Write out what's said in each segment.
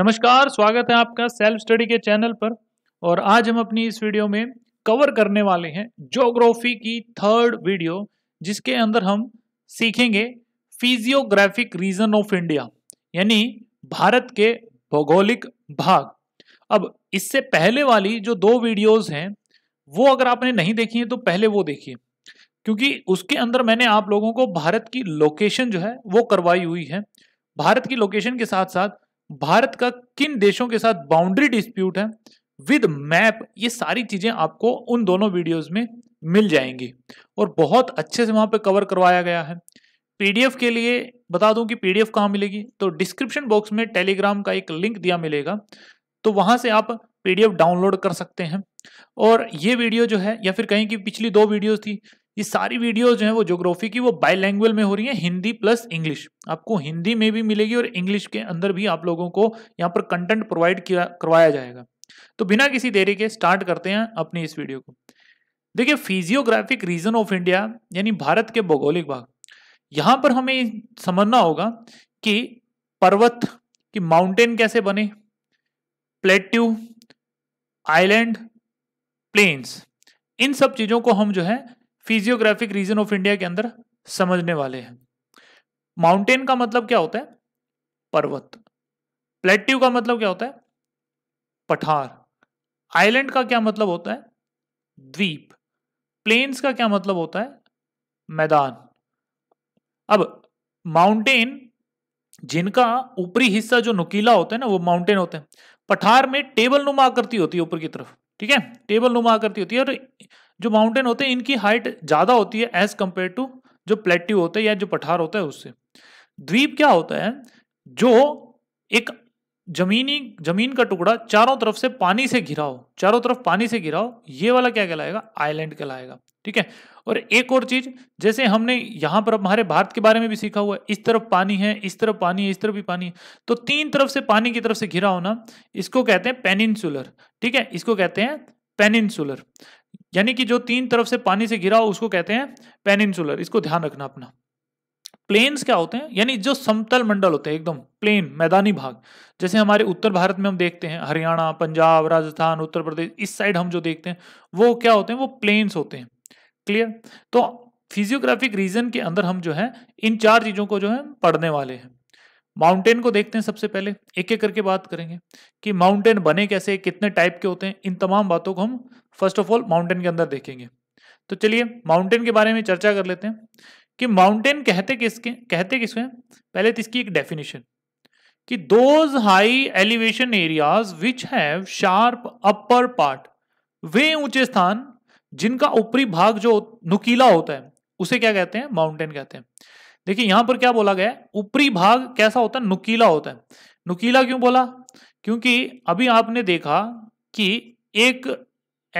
नमस्कार स्वागत है आपका सेल्फ स्टडी के चैनल पर और आज हम अपनी इस वीडियो में कवर करने वाले हैं जोग्राफी की थर्ड वीडियो जिसके अंदर हम सीखेंगे फिजियोग्राफिक रीजन ऑफ इंडिया यानी भारत के भौगोलिक भाग अब इससे पहले वाली जो दो वीडियोस हैं वो अगर आपने नहीं देखी है तो पहले वो देखिए क्योंकि उसके अंदर मैंने आप लोगों को भारत की लोकेशन जो है वो करवाई हुई है भारत की लोकेशन के साथ साथ भारत का किन देशों के साथ बाउंड्री डिस्प्यूट है विद मैप ये सारी चीजें आपको उन दोनों वीडियोस में मिल जाएंगी और बहुत अच्छे से वहां पे कवर करवाया गया है पीडीएफ के लिए बता दूं कि पीडीएफ कहाँ मिलेगी तो डिस्क्रिप्शन बॉक्स में टेलीग्राम का एक लिंक दिया मिलेगा तो वहां से आप पीडीएफ डाउनलोड कर सकते हैं और ये वीडियो जो है या फिर कहीं की पिछली दो वीडियोस थी ये सारी वीडियो जो है वो जोग्राफी की वो बाईलैंग्वेज में हो रही है हिंदी प्लस इंग्लिश आपको हिंदी में भी मिलेगी और इंग्लिश के अंदर भी आप लोगों को यहाँ पर कंटेंट प्रोवाइड किया करवाया जाएगा तो बिना किसी देरी के स्टार्ट करते हैं अपनी इस वीडियो को देखिए फिजियोग्राफिक रीजन ऑफ इंडिया यानी भारत के भौगोलिक भाग यहाँ पर हमें समझना होगा कि पर्वत कि माउंटेन कैसे बने प्लेट्यू आइलैंड प्लेन्स इन सब चीज़ों को हम जो है फिजियोग्राफिक रीजन ऑफ इंडिया के अंदर समझने वाले हैं माउंटेन का मतलब क्या होता है पर्वत प्लेट्यू का मतलब क्या होता है पठार आइलैंड का क्या मतलब होता है द्वीप प्लेन्स का क्या मतलब होता है मैदान अब माउंटेन जिनका ऊपरी हिस्सा जो नुकीला होता है ना वो माउंटेन होते हैं पठार में टेबल नुमा आकृति होती है ऊपर की तरफ ठीक है टेबल नुमा आकृति होती है और जो माउंटेन होते हैं इनकी हाइट ज़्यादा होती है एज कंपेयर टू जो प्लेट्यू होते हैं या जो पठार होता है उससे द्वीप क्या होता है जो एक जमीनी जमीन का टुकड़ा चारों तरफ से पानी से घिरा हो चारों तरफ पानी से घिरा हो ये वाला क्या कहलाएगा आइलैंड कहलाएगा ठीक है और एक और चीज जैसे हमने यहां पर हमारे भारत के बारे में भी सीखा हुआ है इस तरफ पानी है इस तरफ पानी है इस तरफ भी पानी है तो तीन तरफ से पानी की तरफ से घिरा होना इसको कहते हैं पेनिनसुलर ठीक है इसको कहते हैं पेनिनसुलर यानी कि जो तीन तरफ से पानी से घिरा हो उसको कहते हैं पेनिनसुलर इसको ध्यान रखना अपना प्लेन्स क्या होते हैं यानी जो समतल मंडल होते हैं एकदम प्लेन मैदानी भाग जैसे हमारे उत्तर भारत में हम देखते हैं हरियाणा पंजाब राजस्थान उत्तर प्रदेश इस साइड हम जो देखते हैं वो क्या होते हैं वो प्लेन्स होते हैं क्लियर तो फिजियोग्राफिक रीजन के अंदर हम जो है इन चार चीज़ों को जो है पढ़ने वाले हैं माउंटेन को देखते हैं सबसे पहले एक एक करके बात करेंगे कि माउंटेन बने कैसे कितने टाइप के होते हैं इन तमाम बातों को हम फर्स्ट ऑफ ऑल माउंटेन के अंदर देखेंगे तो चलिए माउंटेन के बारे में चर्चा कर लेते हैं कि माउंटेन कहते किसके कहते किसके पहले तो इसकी एक डेफिनेशन कि those high elevation areas which have sharp upper part वे ऊंचे स्थान जिनका ऊपरी भाग जो नुकीला होता है उसे क्या कहते हैं माउंटेन कहते हैं देखिए यहां पर क्या बोला गया है ऊपरी भाग कैसा होता है नुकीला होता है नुकीला क्यों बोला क्योंकि अभी आपने देखा कि एक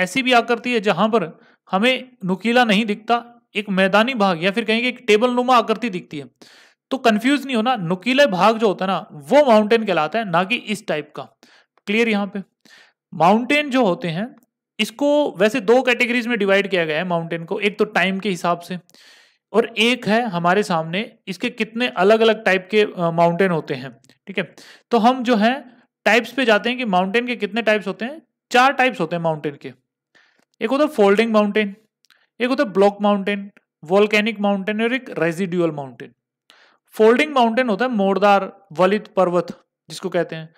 ऐसी भी आकृति है जहां पर हमें नुकीला नहीं दिखता एक मैदानी भाग या फिर कहेंगे एक टेबल नुमा आकृति दिखती है तो कंफ्यूज नहीं होना नुकीले भाग जो होता है ना वो माउंटेन कहलाता है ना कि इस टाइप का क्लियर यहाँ पे माउंटेन जो होते हैं इसको वैसे दो कैटेगरीज में डिवाइड किया गया है माउंटेन को एक तो टाइम के हिसाब से और एक है हमारे सामने इसके कितने अलग अलग टाइप के माउंटेन होते हैं ठीक है तो हम जो है टाइप्स पे जाते हैं कि माउंटेन के कितने टाइप्स होते हैं चार टाइप्स होते हैं माउंटेन के एक होता है फोल्डिंग माउंटेन एक होता है ब्लॉक माउंटेन वॉल्केनिक माउंटेन और एक रेजिड्यूअल माउंटेन फोल्डिंग माउंटेन होता है मोरदार वलित पर्वत जिसको कहते हैं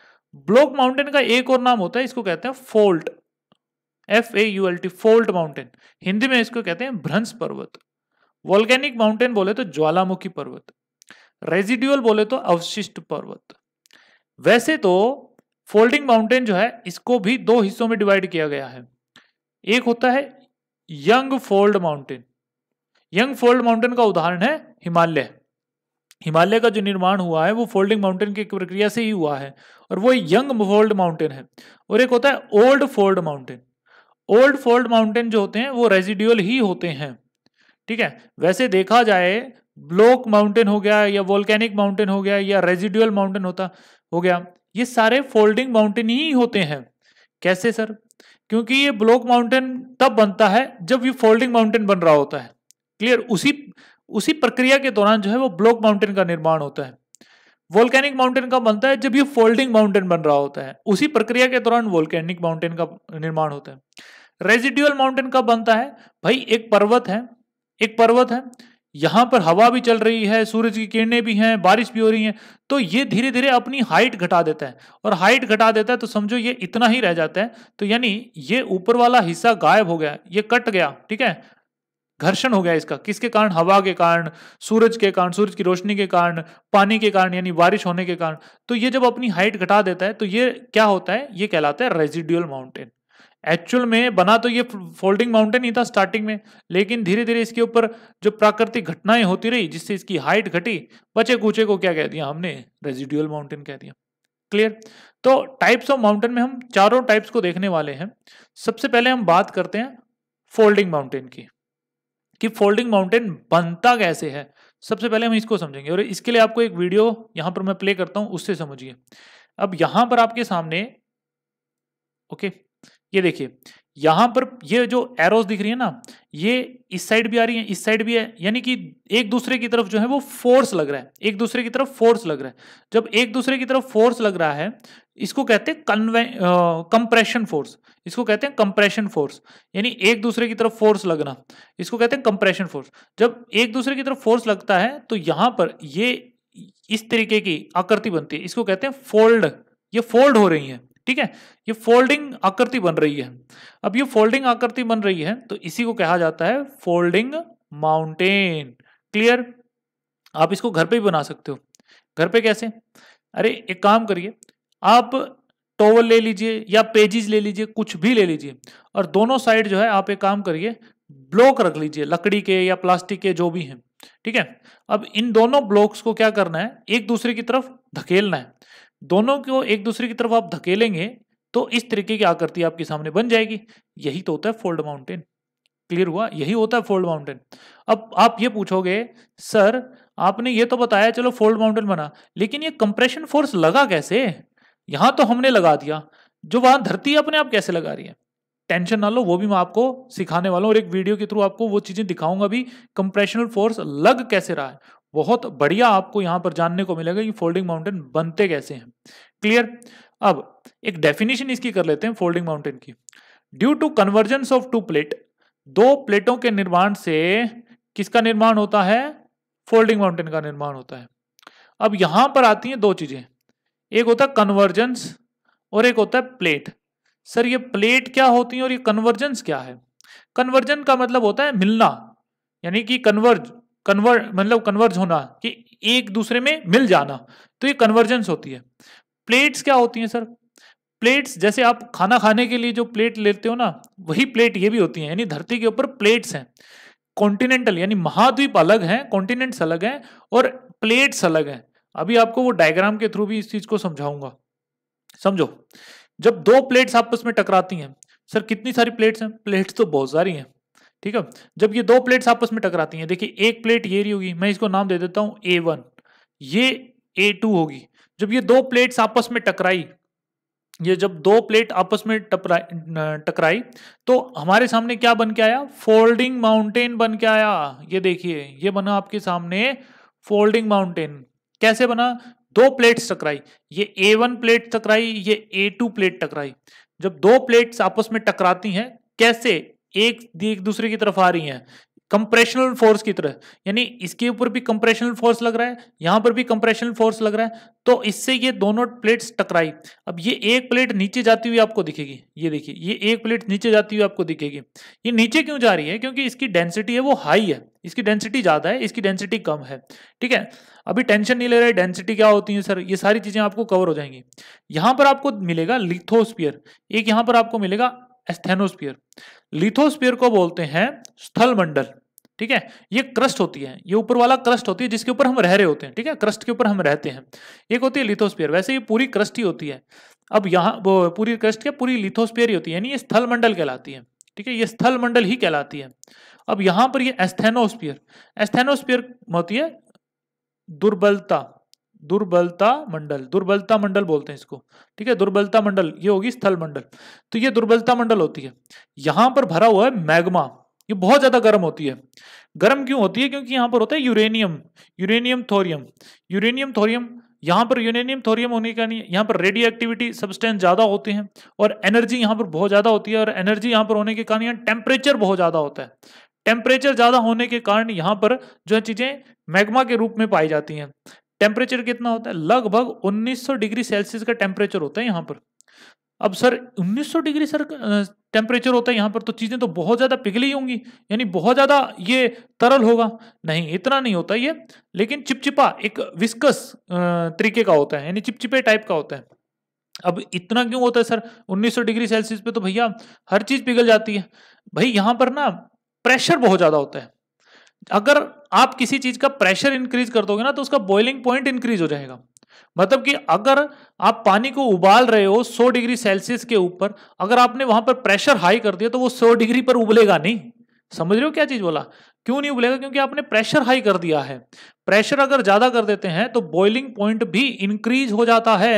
ब्लॉक माउंटेन का एक और नाम होता है इसको कहते हैं fault F A U L T fault mountain Hindi में इसको कहते हैं भ्रंस पर्वत वोल्केनिक माउंटेन बोले तो ज्वालामुखी पर्वत रेजिड्यूअल बोले तो अवशिष्ट पर्वत वैसे तो फोल्डिंग माउंटेन जो है इसको भी दो हिस्सों में डिवाइड किया गया है एक होता है young fold mountain young fold mountain का उदाहरण है हिमालय हिमालय का जो निर्माण हुआ है वो फोल्डिंग माउंटेन की प्रक्रिया से ही हुआ है और वो यंग फोल्ड माउंटेन है और एक होता है old fold mountain old fold mountain जो होते हैं वो रेजिड्यूअल ही होते हैं ठीक है वैसे देखा जाए ब्लॉक माउंटेन हो गया या वोल्केनिक माउंटेन हो गया या रेजिडुअल माउंटेन होता हो गया ये सारे फोल्डिंग माउंटेन ही होते हैं कैसे सर क्योंकि ये ब्लॉक माउंटेन तब बनता है जब ये फोल्डिंग माउंटेन बन रहा होता है क्लियर उसी उसी प्रक्रिया के दौरान जो है वो ब्लॉक माउंटेन का निर्माण होता है वोल्केनिक माउंटेन का बनता है जब ये फोल्डिंग माउंटेन बन रहा होता है उसी प्रक्रिया के दौरान वोल्केनिक माउंटेन का निर्माण होता है रेजिडुअल माउंटेन कब बनता है भाई एक पर्वत है एक पर्वत है यहां पर हवा भी चल रही है सूरज की किरणें भी हैं बारिश भी हो रही है तो ये धीरे धीरे अपनी हाइट घटा देता है और हाइट घटा देता है तो समझो ये इतना ही रह जाता है तो यानी ये ऊपर वाला हिस्सा गायब हो गया ये कट गया ठीक है घर्षण हो गया इसका किसके कारण हवा के कारण सूरज के कारण सूरज की रोशनी के कारण पानी के कारण यानी बारिश होने के कारण तो ये जब अपनी हाइट घटा देता है तो ये क्या होता है ये कहलाता है रेजिड्यूअल माउंटेन एक्चुअल में बना तो ये फोल्डिंग माउंटेन ही था स्टार्टिंग में लेकिन धीरे धीरे इसके ऊपर जो प्राकृतिक घटनाएं होती रही जिससे इसकी हाइट घटी बचे कूचे को क्या कह दिया हमने रेजिडुअल माउंटेन कह दिया क्लियर तो टाइप्स ऑफ माउंटेन में हम चारों टाइप्स को देखने वाले हैं सबसे पहले हम बात करते हैं फोल्डिंग माउंटेन की कि फोल्डिंग माउंटेन बनता कैसे है सबसे पहले हम इसको समझेंगे और इसके लिए आपको एक वीडियो यहां पर मैं प्ले करता हूँ उससे समझिए अब यहां पर आपके सामने ओके okay, ये देखिए यहाँ पर ये जो एरोस दिख रही है ना ये इस साइड भी आ रही है इस साइड भी है यानी कि एक दूसरे की तरफ जो है वो फोर्स लग रहा है एक दूसरे की तरफ फोर्स लग रहा है जब एक दूसरे की तरफ फोर्स लग रहा है इसको कहते हैं कन्वे कंप्रेशन फोर्स इसको कहते हैं कंप्रेशन फोर्स यानी एक दूसरे की तरफ फोर्स लगना इसको कहते हैं कंप्रेशन फोर्स जब एक दूसरे की तरफ फोर्स लगता है तो यहाँ पर ये इस तरीके की आकृति बनती है इसको कहते हैं फोल्ड ये फोल्ड हो रही है ठीक है ये फोल्डिंग आकृति बन रही है अब ये फोल्डिंग आकृति बन रही है तो इसी को कहा जाता है फोल्डिंग माउंटेन क्लियर आप इसको घर पे भी बना सकते हो घर पे कैसे अरे एक काम करिए आप टॉवल ले लीजिए या पेजेस ले लीजिए कुछ भी ले लीजिए और दोनों साइड जो है आप एक काम करिए ब्लॉक रख लीजिए लकड़ी के या प्लास्टिक के जो भी हैं ठीक है अब इन दोनों ब्लॉक्स को क्या करना है एक दूसरे की तरफ धकेलना है दोनों को एक दूसरे की तरफ आप धकेलेंगे तो इस तरीके की आकृति आपके सामने बन जाएगी यही तो होता है फोल्ड माउंटेन क्लियर हुआ यही होता है फोल्ड माउंटेन अब आप ये पूछोगे सर आपने ये तो बताया चलो फोल्ड माउंटेन बना लेकिन ये कंप्रेशन फोर्स लगा कैसे यहां तो हमने लगा दिया जो वहां धरती है अपने आप कैसे लगा रही है टेंशन ना लो वो भी मैं आपको सिखाने वाला हूँ और एक वीडियो के थ्रू आपको वो चीज़ें दिखाऊंगा भी कंप्रेशनल फोर्स लग कैसे रहा है बहुत बढ़िया आपको यहां पर जानने को मिलेगा कि फोल्डिंग माउंटेन बनते कैसे हैं क्लियर अब एक डेफिनेशन इसकी कर लेते हैं फोल्डिंग माउंटेन की due to convergence of two plate दो प्लेटों के निर्माण से किसका निर्माण होता है फोल्डिंग माउंटेन का निर्माण होता है अब यहां पर आती हैं दो चीजें एक होता है कन्वर्जेंस और एक होता है प्लेट सर ये प्लेट क्या होती है और ये कन्वर्जेंस क्या है कन्वर्जन का मतलब होता है मिलना यानी कि कन्वर्ज कन्वर्ट मतलब कन्वर्ज होना कि एक दूसरे में मिल जाना तो ये कन्वर्जेंस होती है प्लेट्स क्या होती हैं सर प्लेट्स जैसे आप खाना खाने के लिए जो प्लेट लेते हो ना वही प्लेट ये भी होती हैं यानी धरती के ऊपर प्लेट्स हैं कॉन्टिनेंटल यानी महाद्वीप अलग हैं कॉन्टिनेंट्स अलग हैं और प्लेट्स अलग हैं अभी आपको वो डायग्राम के थ्रू भी इस चीज़ को समझाऊंगा समझो जब दो प्लेट्स आपस में टकराती हैं सर कितनी सारी प्लेट्स हैं प्लेट्स तो बहुत सारी हैं ठीक है जब ये दो प्लेट्स आपस में टकराती हैं देखिए एक प्लेट ये रही होगी मैं इसको नाम दे देता हूँ ए वन ये ए टू होगी जब ये दो प्लेट्स आपस में टकराई ये जब दो प्लेट आपस में टकराई तो हमारे सामने क्या बन के आया फोल्डिंग माउंटेन बन के आया ये देखिए ये बना आपके सामने फोल्डिंग माउंटेन कैसे बना दो प्लेट्स टकराई ये ए वन प्लेट टकराई ये ए टू प्लेट टकराई जब दो प्लेट्स आपस में टकराती हैं कैसे एक एक दूसरे की तरफ आ रही हैं कंप्रेशनल फोर्स की तरह यानी इसके ऊपर भी कंप्रेशनल फोर्स लग रहा है यहां पर भी कंप्रेशनल फोर्स लग रहा है तो इससे ये दोनों प्लेट्स टकराई अब ये एक प्लेट नीचे जाती हुई आपको दिखेगी ये देखिए ये एक प्लेट नीचे जाती हुई आपको दिखेगी ये नीचे क्यों जा रही है क्योंकि इसकी डेंसिटी है वो हाई है इसकी डेंसिटी ज़्यादा है इसकी डेंसिटी कम है ठीक है अभी टेंशन नहीं ले रहा है डेंसिटी क्या होती है सर ये सारी चीज़ें आपको कवर हो जाएंगी यहां पर आपको मिलेगा लिथोस्पियर एक यहां पर आपको मिलेगा एस्थेनोस्पियर लिथोस्पियर को बोलते हैं स्थलमंडल ठीक है ये क्रस्ट होती है ये ऊपर वाला क्रस्ट होती है जिसके ऊपर हम रह रहे होते हैं ठीक है क्रस्ट के ऊपर हम रहते हैं एक होती है लिथोस्पियर वैसे ये पूरी क्रस्ट ही होती है अब यहाँ वो पूरी क्रस्ट क्या पूरी लिथोस्पियर ही होती है यानी ये स्थल मंडल कहलाती है ठीक है ये स्थल मंडल ही कहलाती है अब यहाँ पर ये एस्थेनोस्पियर एस्थेनोस्पियर होती है दुर्बलता दुर्बलता मंडल दुर्बलता मंडल बोलते हैं इसको ठीक है दुर्बलता मंडल ये होगी स्थल मंडल तो ये दुर्बलता मंडल होती है यहां पर भरा हुआ है मैग्मा ये बहुत ज्यादा गर्म होती है गर्म क्यों होती है क्योंकि यहां पर होता है uranium uranium thorium uranium thorium यहां पर यूरेनियम थोरियम होने का नहीं यहां पर रेडियो एक्टिविटी सबस्टेंस ज़्यादा होते हैं और एनर्जी यहां पर बहुत ज़्यादा होती है और एनर्जी यहां पर होने के कारण यहाँ टेम्परेचर बहुत ज़्यादा होता है टेम्परेचर ज़्यादा होने के कारण यहाँ पर जो है चीज़ें मैग्मा के रूप में पाई जाती हैं टेम्परेचर कितना होता है लगभग 1900 डिग्री सेल्सियस का टेम्परेचर होता है यहाँ पर अब सर 1900 डिग्री सर टेम्परेचर होता है यहाँ पर तो चीज़ें तो बहुत ज़्यादा पिघली होंगी यानी बहुत ज़्यादा ये तरल होगा नहीं इतना नहीं होता ये लेकिन चिपचिपा एक विस्कस तरीके का होता है यानी चिपचिपे टाइप का होता है अब इतना क्यों होता है सर 1900 डिग्री सेल्सियस पे तो भैया हर चीज़ पिघल जाती है भाई यहाँ पर ना प्रेशर बहुत ज़्यादा होता है अगर आप किसी चीज का प्रेशर इंक्रीज कर दोगे ना तो उसका बॉइलिंग पॉइंट इंक्रीज हो जाएगा मतलब कि अगर आप पानी को उबाल रहे हो 100 डिग्री सेल्सियस के ऊपर अगर आपने वहां पर प्रेशर हाई कर दिया तो वो 100 डिग्री पर उबलेगा नहीं समझ रहे हो क्या चीज बोला क्यों नहीं उबलेगा क्योंकि आपने प्रेशर हाई कर दिया है प्रेशर अगर ज्यादा कर देते हैं तो बॉइलिंग पॉइंट भी इंक्रीज हो जाता है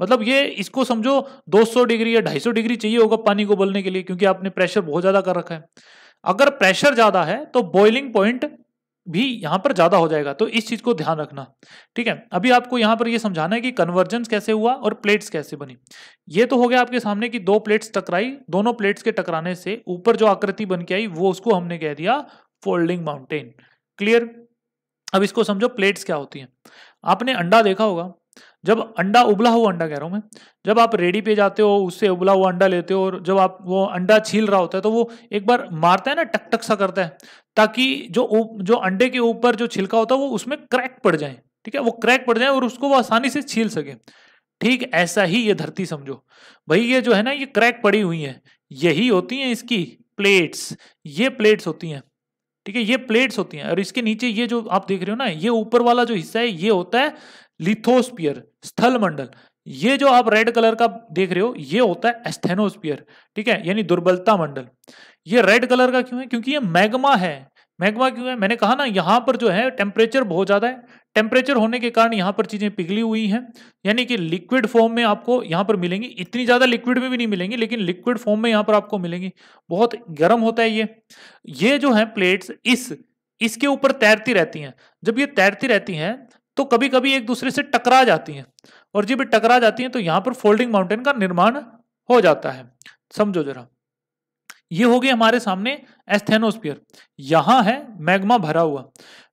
मतलब ये इसको समझो 200 डिग्री या 250 डिग्री चाहिए होगा पानी को उबलने के लिए क्योंकि आपने प्रेशर बहुत ज्यादा कर रखा है अगर प्रेशर ज्यादा है तो बॉइलिंग पॉइंट भी यहां पर ज्यादा हो जाएगा तो इस चीज को ध्यान रखना ठीक है अभी आपको यहां पर यह समझाना है कि कन्वर्जेंस कैसे हुआ और प्लेट्स कैसे बनी ये तो हो गया आपके सामने कि दो प्लेट्स टकराई दोनों प्लेट्स के टकराने से ऊपर जो आकृति बन के आई वो उसको हमने कह दिया फोल्डिंग माउंटेन क्लियर अब इसको समझो प्लेट्स क्या होती हैं आपने अंडा देखा होगा जब अंडा उबला हुआ अंडा कह रहा हूँ मैं जब आप रेडी पे जाते हो उससे उबला हुआ अंडा लेते हो और जब आप वो अंडा छील रहा होता है तो वो एक बार मारता है ना टक टक सा करता है ताकि जो जो अंडे के ऊपर जो छिलका होता है वो उसमें क्रैक पड़ जाए ठीक है वो क्रैक पड़ जाए और उसको वो आसानी से छील सके ठीक ऐसा ही ये धरती समझो भाई ये जो है ना ये क्रैक पड़ी हुई है यही होती है इसकी प्लेट्स ये प्लेट्स होती हैं ठीक है ये प्लेट्स होती हैं और इसके नीचे ये जो आप देख रहे हो ना ये ऊपर वाला जो हिस्सा है ये होता है लिथोस्पियर स्थलमंडल ये जो आप रेड कलर का देख रहे हो ये होता है एस्थेनोस्पियर ठीक है यानी दुर्बलता मंडल ये रेड कलर का क्यों है क्योंकि ये मैग्मा है मैग्मा क्यों है मैंने कहा ना यहाँ पर जो है टेम्परेचर बहुत ज़्यादा है टेम्परेचर होने के कारण यहाँ पर चीज़ें पिघली हुई हैं यानी कि लिक्विड फॉर्म में आपको यहाँ पर मिलेंगी इतनी ज़्यादा लिक्विड में भी नहीं मिलेंगी लेकिन लिक्विड फॉर्म में यहाँ पर आपको मिलेंगी बहुत गर्म होता है ये ये जो है प्लेट्स इस इसके ऊपर तैरती रहती हैं जब ये तैरती रहती हैं तो कभी कभी एक दूसरे से टकरा जाती हैं और जब टकरा जाती हैं तो यहाँ पर फोल्डिंग माउंटेन का निर्माण हो जाता है समझो जरा ये हो गया हमारे सामने एस्थेनोस्पियर यहाँ है मैग्मा भरा हुआ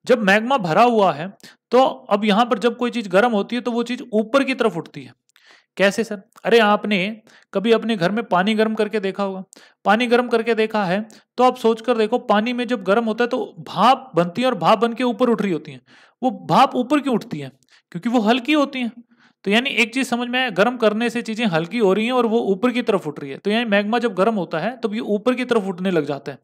जब मैग्मा भरा हुआ है तो अब यहाँ पर जब कोई चीज़ गर्म होती है तो वो चीज़ ऊपर की तरफ उठती है कैसे सर अरे आपने कभी अपने घर में पानी गर्म करके देखा होगा पानी गर्म करके देखा है तो आप सोचकर देखो पानी में जब गर्म होता है तो भाप बनती है और भाप बन के ऊपर उठ रही होती है वो भाप ऊपर क्यों उठती है क्योंकि वो हल्की होती हैं तो यानी एक चीज समझ में आया गर्म करने से चीजें हल्की हो रही हैं और वो ऊपर की तरफ उठ रही है तो यानी मैग्मा जब गर्म होता है तब ये ऊपर की तरफ उठने लग जाता है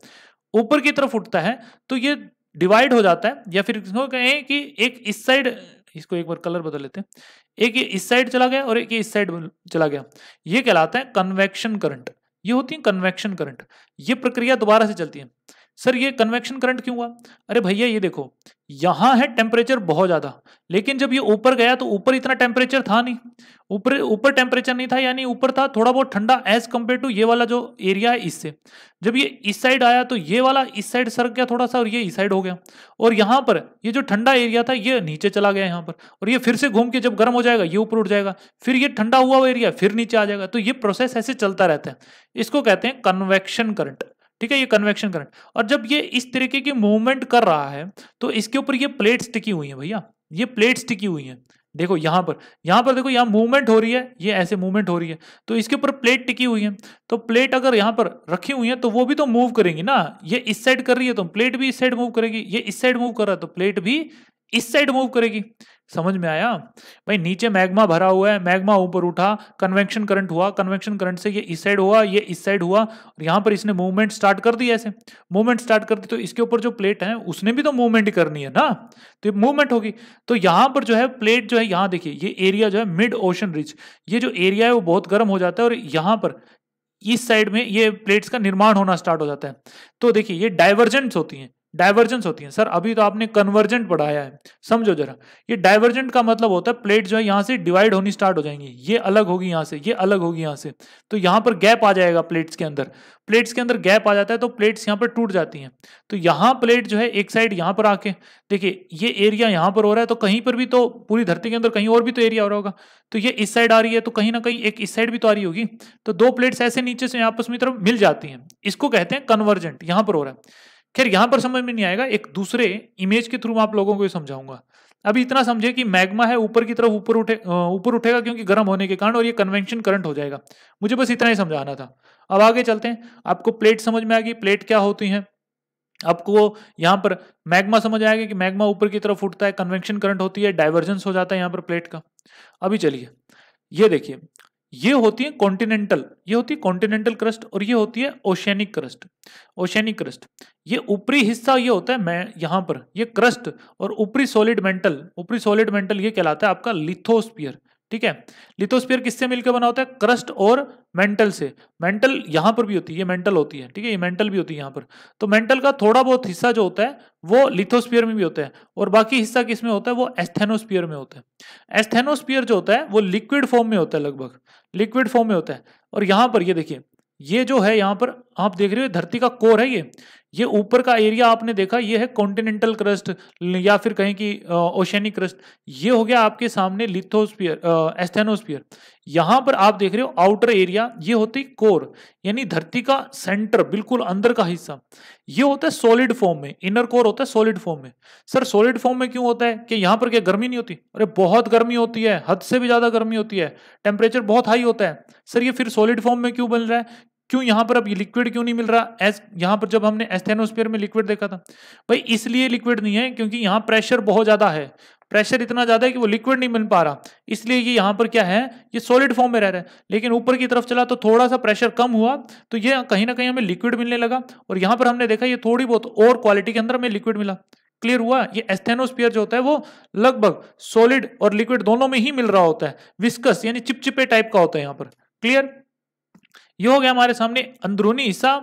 ऊपर की तरफ उठता है तो ये डिवाइड हो जाता है या फिर इसको कहें कि एक इस साइड इसको एक बार कलर बदल लेते हैं एक ये इस साइड चला गया और एक ये इस साइड चला गया ये कहलाता है कन्वेक्शन करंट ये होती है कन्वेक्शन करंट ये प्रक्रिया दोबारा से चलती है सर ये कन्वेक्शन करंट क्यों हुआ अरे भैया ये देखो यहाँ है टेम्परेचर बहुत ज़्यादा लेकिन जब ये ऊपर गया तो ऊपर इतना टेम्परेचर था नहीं ऊपर ऊपर टेम्परेचर नहीं था यानी ऊपर था थोड़ा बहुत ठंडा एज कम्पेयर टू ये वाला जो एरिया है इससे जब ये इस साइड आया तो ये वाला इस साइड सर गया थोड़ा सा और ये इस साइड हो गया और यहाँ पर ये जो ठंडा एरिया था ये नीचे चला गया यहाँ पर और ये फिर से घूम के जब गर्म हो जाएगा ये ऊपर उठ जाएगा फिर ये ठंडा हुआ एरिया फिर नीचे आ जाएगा तो ये प्रोसेस ऐसे चलता रहता है इसको कहते हैं कन्वेक्शन करंट ठीक है ये कन्वेक्शन करंट और जब ये इस तरीके की मूवमेंट कर रहा है तो इसके ऊपर ये प्लेट्स टिकी हुई है भैया ये प्लेट्स टिकी हुई हैं देखो यहाँ पर यहाँ पर देखो यहाँ मूवमेंट हो रही है ये ऐसे मूवमेंट हो रही है तो इसके ऊपर प्लेट टिकी हुई है तो प्लेट अगर यहां पर रखी हुई है तो वो भी तो मूव करेंगी ना ये इस साइड कर रही है तो प्लेट भी इस साइड मूव करेगी ये इस साइड मूव कर रहा है तो प्लेट भी इस साइड मूव करेगी समझ में आया भाई नीचे मैग्मा भरा हुआ है मैग्मा ऊपर उठा कन्वेक्शन करंट हुआ कन्वेक्शन करंट से ये इस साइड हुआ ये इस साइड हुआ और यहाँ पर इसने मूवमेंट स्टार्ट कर दी ऐसे मूवमेंट स्टार्ट कर दी तो इसके ऊपर जो प्लेट है उसने भी तो मूवमेंट करनी है ना तो मूवमेंट होगी तो यहाँ पर जो है प्लेट जो है यहाँ देखिए ये एरिया जो है मिड ओशन रिच ये जो एरिया है वो बहुत गर्म हो जाता है और यहाँ पर इस साइड में ये प्लेट्स का निर्माण होना स्टार्ट हो जाता है तो देखिए ये डाइवर्जेंस होती हैं डाइवर्जेंस होती है सर अभी तो आपने कन्वर्जेंट पढ़ाया है समझो जरा ये डाइवर्जेंट का मतलब होता है प्लेट जो है यहाँ से डिवाइड होनी स्टार्ट हो जाएंगी ये अलग होगी यहाँ से ये अलग होगी यहाँ से तो यहाँ पर गैप आ जाएगा प्लेट्स के अंदर प्लेट्स के अंदर गैप आ जाता है तो प्लेट्स यहाँ पर टूट जाती हैं तो यहाँ प्लेट जो है एक साइड यहाँ पर आके देखिए ये एरिया यहाँ पर हो रहा है तो कहीं पर भी तो पूरी धरती के अंदर कहीं और भी तो एरिया हो रहा होगा तो ये इस साइड आ रही है तो कहीं ना कहीं एक इस साइड भी तो आ रही होगी तो दो प्लेट्स ऐसे नीचे से आपस में तरफ मिल जाती हैं इसको कहते हैं कन्वर्जेंट यहाँ पर हो रहा है खैर यहां पर समझ में नहीं आएगा एक दूसरे इमेज के थ्रू आप लोगों को समझाऊंगा अभी इतना समझे कि मैग्मा है ऊपर की तरफ ऊपर उठे ऊपर उठेगा क्योंकि गर्म होने के कारण और ये कन्वेंशन करंट हो जाएगा मुझे बस इतना ही समझाना था अब आगे चलते हैं आपको प्लेट समझ में आएगी प्लेट क्या होती है आपको यहाँ पर मैग्मा समझ आएगा कि मैग्मा ऊपर की तरफ उठता है कन्वेंशन करंट होती है डाइवर्जेंस हो जाता है यहाँ पर प्लेट का अभी चलिए ये देखिए ये होती है कॉन्टिनेंटल ये होती है कॉन्टिनेंटल क्रस्ट और ये होती है ओशियनिक क्रस्ट ओशनिक क्रस्ट ये ऊपरी हिस्सा ये होता है मैं यहां पर ये क्रस्ट और ऊपरी सॉलिड मेंटल ऊपरी सॉलिड मेंटल ये कहलाता है आपका लिथोस्पियर ठीक है लिथोस्फीयर किससे मिलकर बना होता है क्रस्ट और मेंटल से मेंटल यहां पर भी होती है ये मेंटल होती है ठीक है ये मेंटल भी होती है यहां पर तो मेंटल का थोड़ा बहुत हिस्सा जो होता है वो लिथोस्फीयर में भी होता है और बाकी हिस्सा किस में होता है वो एस्थेनोस्पियर में होता है एस्थेनोस्पियर जो होता है वो लिक्विड फॉर्म में होता है लगभग लिक्विड फॉर्म में होता है और यहां पर ये देखिए ये जो है यहाँ पर आप देख रहे हो धरती का कोर है ये ये ऊपर का एरिया आपने देखा ये है कॉन्टिनेंटल क्रस्ट या फिर कहें कि ओशनिक क्रस्ट ये हो गया आपके सामने लिथोस्पियर एस्थेनोस्पियर यहां पर आप देख रहे हो आउटर एरिया ये होती कोर यानी धरती का सेंटर बिल्कुल अंदर का हिस्सा ये होता है सॉलिड फॉर्म में इनर कोर होता है सॉलिड फॉर्म में सर सॉलिड फॉर्म में क्यों होता है कि यहां पर क्या गर्मी नहीं होती अरे बहुत गर्मी होती है हद से भी ज्यादा गर्मी होती है टेम्परेचर बहुत हाई होता है सर ये फिर सॉलिड फॉर्म में क्यों बन रहा है क्यों यहां पर अब ये लिक्विड क्यों नहीं मिल रहा एस यहां पर जब हमने एस्थेनोस्फेयर में लिक्विड देखा था भाई इसलिए लिक्विड नहीं है क्योंकि यहां प्रेशर बहुत ज्यादा है प्रेशर इतना ज्यादा है कि वो लिक्विड नहीं मिल पा रहा इसलिए ये यहां पर क्या है ये सॉलिड फॉर्म में रह रहा है लेकिन ऊपर की तरफ चला तो थोड़ा सा प्रेशर कम हुआ तो ये कहीं ना कहीं हमें लिक्विड मिलने लगा और यहां पर हमने देखा ये थोड़ी बहुत और क्वालिटी के अंदर हमें लिक्विड मिला क्लियर हुआ ये एस्थेनोस्पियर जो होता है वो लगभग सॉलिड और लिक्विड दोनों में ही मिल रहा होता है विस्कस यानी चिपचिपे टाइप का होता है यहां पर क्लियर ये हो गया हमारे सामने अंदरूनी हिस्सा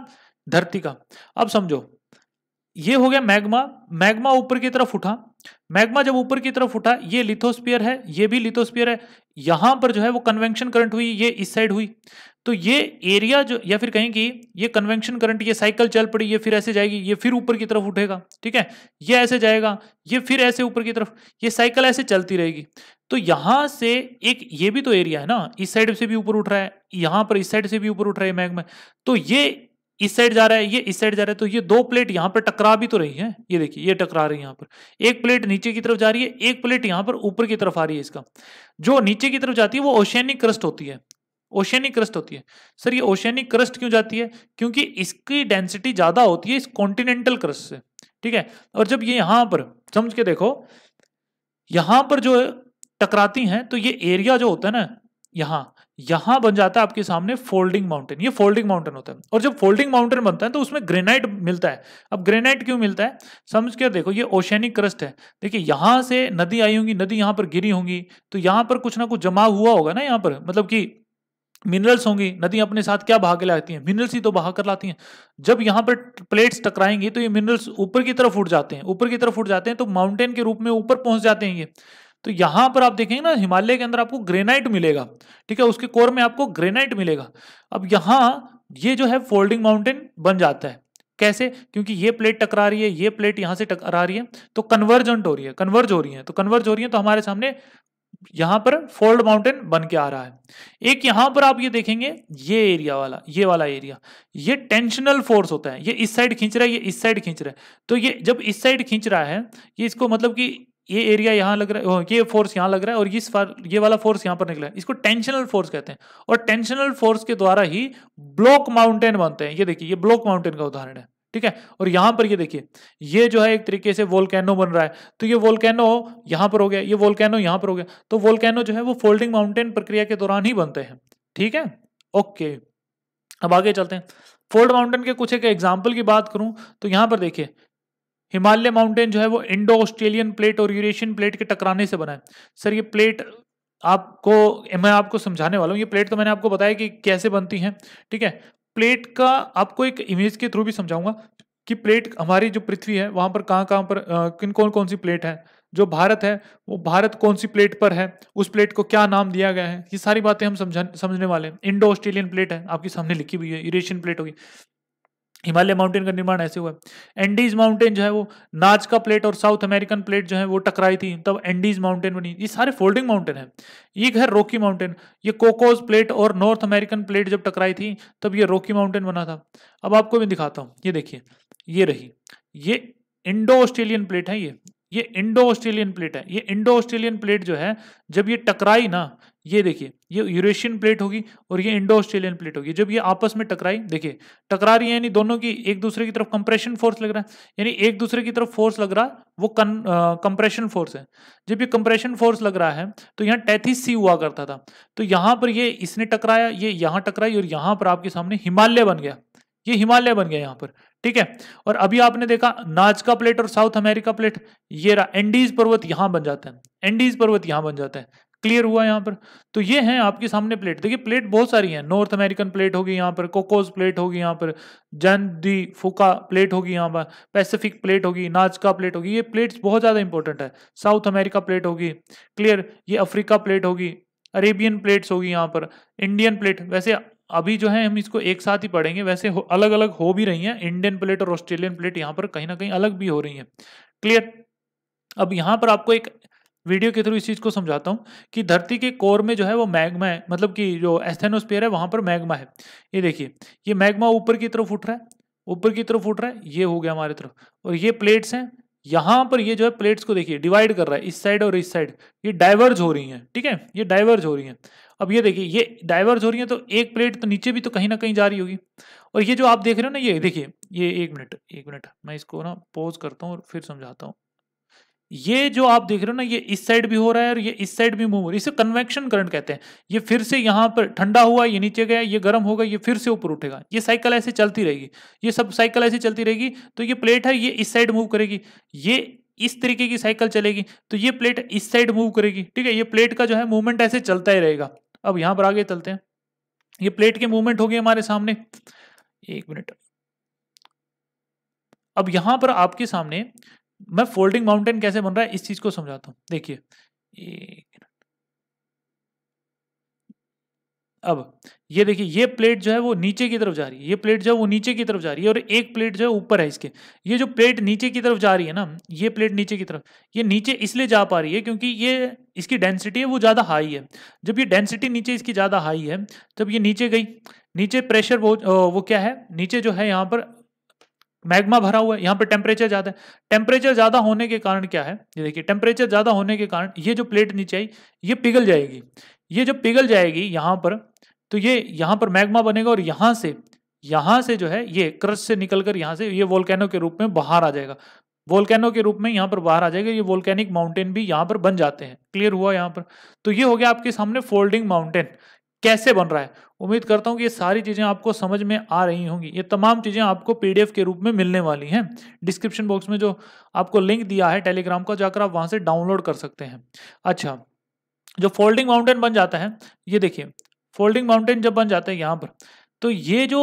धरती का अब समझो ये हो गया मैग्मा मैग्मा ऊपर की तरफ उठा मैग्मा जब ऊपर की तरफ उठा ये लिथोस्पियर है ये भी लिथोस्पियर है यहां पर जो है वो कन्वेंशन करंट हुई ये इस साइड हुई तो ये एरिया जो या फिर कहें कि ये कन्वेंशन करंट ये साइकिल चल पड़ी ये फिर ऐसे जाएगी ये फिर ऊपर की तरफ उठेगा ठीक है ये ऐसे जाएगा ये फिर ऐसे ऊपर की तरफ ये साइकिल ऐसे चलती रहेगी तो यहां से एक ये भी तो एरिया है ना इस साइड से भी ऊपर उठ रहा है यहां पर इस साइड से भी ऊपर उठ रहा है मैग्मा तो ये इस साइड जा रहा है ये इस साइड जा रहा है तो ये दो प्लेट यहाँ पर टकरा भी तो रही है ये देखिए ये टकरा रही है यहाँ पर एक प्लेट नीचे की तरफ जा रही है एक प्लेट यहाँ पर ऊपर की तरफ आ रही है इसका जो नीचे की तरफ जाती है वो ओशनिक क्रस्ट होती है ओशनिक क्रस्ट होती है सर ये ओशनिक क्रस्ट क्यों जाती है क्योंकि इसकी डेंसिटी ज़्यादा होती है इस कॉन्टिनेंटल क्रस्ट से ठीक है और जब ये यहाँ पर समझ के देखो यहाँ पर जो टकराती है तो ये एरिया जो होता है ना यहाँ यहां बन जाता है आपके सामने फोल्डिंग माउंटेन ये फोल्डिंग माउंटेन होता है और जब फोल्डिंग माउंटेन बनता है तो उसमें ग्रेनाइट मिलता है अब ग्रेनाइट क्यों मिलता है समझ के देखो ये ओशनिक क्रस्ट है देखिए यहां से नदी आई होंगी नदी यहां पर गिरी होंगी तो यहां पर कुछ ना कुछ जमा हुआ होगा ना यहां पर मतलब कि मिनरल्स होंगी नदी अपने साथ क्या बहा के लाती है मिनरल्स ही तो बहा कर लाती हैं जब यहाँ पर प्लेट्स टकराएंगी तो ये मिनरल्स ऊपर की तरफ उठ जाते हैं ऊपर की तरफ उठ जाते हैं तो माउंटेन के रूप में ऊपर पहुंच जाते हैं ये तो यहां पर आप देखेंगे ना हिमालय के अंदर आपको ग्रेनाइट मिलेगा ठीक है उसके कोर में आपको ग्रेनाइट मिलेगा अब यहां ये जो है फोल्डिंग माउंटेन बन जाता है कैसे क्योंकि ये प्लेट टकरा रही है ये प्लेट यहां से टकरा रही है तो कन्वर्जेंट हो रही है कन्वर्ज हो रही है तो कन्वर्ज हो रही है तो हमारे सामने यहां पर फोल्ड माउंटेन बन के आ रहा है एक यहां पर आप ये देखेंगे ये एरिया वाला ये वाला एरिया ये टेंशनल फोर्स होता है ये इस साइड खींच रहा है ये इस साइड खींच रहा है तो ये जब इस साइड खींच रहा है ये इसको मतलब कि ये एरिया यहां लग रहा है ये फोर्स यहां लग रहा है और इस ये वाला फोर्स यहां पर निकला है इसको टेंशनल फोर्स कहते हैं और टेंशनल फोर्स के द्वारा ही ब्लॉक माउंटेन बनते हैं ये देखिए ये ब्लॉक माउंटेन का उदाहरण है ठीक है और यहां पर ये देखिए ये जो है एक तरीके से वोल्केनो बन रहा है तो ये वोल्केनो यहां पर हो गया ये वोल्केनो यहां पर हो गया तो वोल्केनो जो है वो फोल्डिंग माउंटेन प्रक्रिया के दौरान ही बनते हैं ठीक है ओके अब आगे चलते हैं फोल्ड माउंटेन के कुछ एक एग्जाम्पल की बात करूं तो यहां पर देखिए हिमालय माउंटेन जो है वो इंडो ऑस्ट्रेलियन प्लेट और यूरेशियन प्लेट के टकराने से बना है सर ये प्लेट आपको मैं आपको समझाने वाला हूँ ये प्लेट तो मैंने आपको बताया कि कैसे बनती हैं ठीक है प्लेट का आपको एक इमेज के थ्रू भी समझाऊंगा कि प्लेट हमारी जो पृथ्वी है वहाँ पर कहाँ कहाँ पर आ, किन कौन कौन सी प्लेट है जो भारत है वो भारत कौन सी प्लेट पर है उस प्लेट को क्या नाम दिया गया है ये सारी बातें हम समझा समझने वाले हैं इंडो ऑस्ट्रेलियन प्लेट है आपके सामने लिखी हुई है यूरेशियन प्लेट होगी हिमालय माउंटेन का निर्माण ऐसे हुआ है एंडीज माउंटेन जो है वो का प्लेट और साउथ अमेरिकन प्लेट जो है वो टकराई थी तब एंडीज माउंटेन बनी ये सारे फोल्डिंग माउंटेन है ये है रॉकी माउंटेन ये कोकोज प्लेट और नॉर्थ अमेरिकन प्लेट जब टकराई थी तब ये रॉकी माउंटेन बना था अब आपको मैं दिखाता हूँ ये देखिए ये रही ये इंडो ऑस्ट्रेलियन प्लेट है ये ये इंडो ऑस्ट्रेलियन प्लेट है ये इंडो ऑस्ट्रेलियन प्लेट जो है जब ये टकराई ना ये देखिए ये यूरेशियन प्लेट होगी और ये इंडो ऑस्ट्रेलियन प्लेट होगी जब ये आपस में टकराई देखिए टकरा रही है यानी दोनों की एक दूसरे की तरफ कंप्रेशन फोर्स लग रहा है यानी एक दूसरे की तरफ फोर्स लग रहा है वो कन कंप्रेशन फोर्स है जब ये कंप्रेशन फोर्स लग रहा है तो यहाँ टैथिस सी हुआ करता था तो यहाँ पर ये इसने टकराया ये यहाँ टकराई और यहाँ पर आपके सामने हिमालय बन गया ये हिमालय बन गया यहाँ पर ठीक है और अभी आपने देखा का प्लेट और साउथ अमेरिका प्लेट ये रहा एंडीज पर्वत यहाँ बन जाते हैं एंडीज पर्वत यहाँ बन जाते हैं क्लियर हुआ यहाँ पर तो ये हैं आपके सामने प्लेट देखिए प्लेट बहुत सारी हैं नॉर्थ अमेरिकन प्लेट होगी यहाँ पर कोकोज प्लेट होगी यहाँ पर जैन दी फुका प्लेट होगी यहाँ पर पैसिफिक प्लेट होगी नाचका प्लेट होगी ये प्लेट्स बहुत ज़्यादा इंपॉर्टेंट है साउथ अमेरिका प्लेट होगी क्लियर ये अफ्रीका प्लेट होगी अरेबियन प्लेट्स होगी यहाँ पर इंडियन प्लेट वैसे अभी जो है हम इसको एक साथ ही पढ़ेंगे वैसे अलग अलग हो भी रही हैं इंडियन प्लेट और ऑस्ट्रेलियन प्लेट यहाँ पर कहीं ना कहीं अलग भी हो रही हैं क्लियर अब यहाँ पर आपको एक वीडियो के थ्रू इस चीज़ को समझाता हूँ कि धरती के कोर में जो है वो मैग्मा है मतलब कि जो एस्थेनोस्पियर है वहाँ पर मैग्मा है ये देखिए ये मैग्मा ऊपर की तरफ उठ रहा है ऊपर की तरफ उठ रहा है ये हो गया हमारे तरफ और ये प्लेट्स हैं यहाँ पर ये जो है प्लेट्स को देखिए डिवाइड कर रहा है इस साइड और इस साइड ये डाइवर्ज हो रही हैं ठीक है ये डाइवर्ज हो रही हैं अब ये देखिए ये डाइवर्ज हो रही है तो एक प्लेट तो नीचे भी तो कहीं ना कहीं जा रही होगी और ये जो आप देख रहे हो ना ये देखिए ये एक मिनट एक मिनट मैं इसको ना पॉज करता हूँ और फिर समझाता हूँ ये जो आप देख रहे हो ना ये इस साइड भी हो रहा है और ये इस साइड भी मूव हो रही है इसे कन्वेक्शन करंट कहते हैं ये फिर से यहाँ पर ठंडा हुआ ये नीचे गया ये गर्म होगा ये फिर से ऊपर उठेगा ये साइकिल ऐसे चलती रहेगी ये सब साइकिल ऐसे चलती रहेगी तो ये प्लेट है ये इस साइड मूव करेगी ये इस तरीके की साइकिल चलेगी तो ये प्लेट इस साइड मूव करेगी ठीक है ये प्लेट का जो है मूवमेंट ऐसे चलता ही रहेगा अब यहाँ पर आगे चलते हैं ये प्लेट के मूवमेंट हो गए हमारे सामने एक मिनट अब यहां पर आपके सामने मैं फोल्डिंग माउंटेन कैसे बन रहा है इस चीज को समझाता हूं देखिए अब ये देखिए ये प्लेट जो है वो नीचे की तरफ जा रही है ये प्लेट जो है वो नीचे की तरफ जा रही है और एक प्लेट जो है ऊपर है इसके ये जो प्लेट नीचे की तरफ जा रही है ना ये प्लेट नीचे की तरफ ये नीचे इसलिए जा पा रही है क्योंकि ये इसकी डेंसिटी है वो ज़्यादा हाई है जब ये डेंसिटी नीचे इसकी ज़्यादा हाई है तब ये नीचे गई नीचे प्रेशर वो वो क्या है नीचे जो है यहाँ पर मैग्मा भरा हुआ है यहाँ पे टेम्परेचर ज़्यादा है टेम्परेचर ज़्यादा होने के कारण क्या है ये देखिए टेम्परेचर ज़्यादा होने के कारण ये जो प्लेट नीचे आई ये पिघल जाएगी ये जब पिघल जाएगी यहाँ पर तो ये यहाँ पर मैग्मा बनेगा और यहाँ से यहाँ से जो है ये क्रश से निकल कर यहाँ से ये वोल्केनो के रूप में बाहर आ जाएगा वोल्केनो के रूप में यहाँ पर बाहर आ जाएगा ये वोल्केनिक माउंटेन भी यहाँ पर बन जाते हैं क्लियर हुआ यहाँ पर तो ये हो गया आपके सामने फोल्डिंग माउंटेन कैसे बन रहा है उम्मीद करता हूँ कि ये सारी चीज़ें आपको समझ में आ रही होंगी ये तमाम चीज़ें आपको पीडीएफ के रूप में मिलने वाली हैं डिस्क्रिप्शन बॉक्स में जो आपको लिंक दिया है टेलीग्राम का जाकर आप वहाँ से डाउनलोड कर सकते हैं अच्छा जो फोल्डिंग माउंटेन बन जाता है ये देखिए फोल्डिंग माउंटेन जब बन जाता है यहाँ पर तो ये जो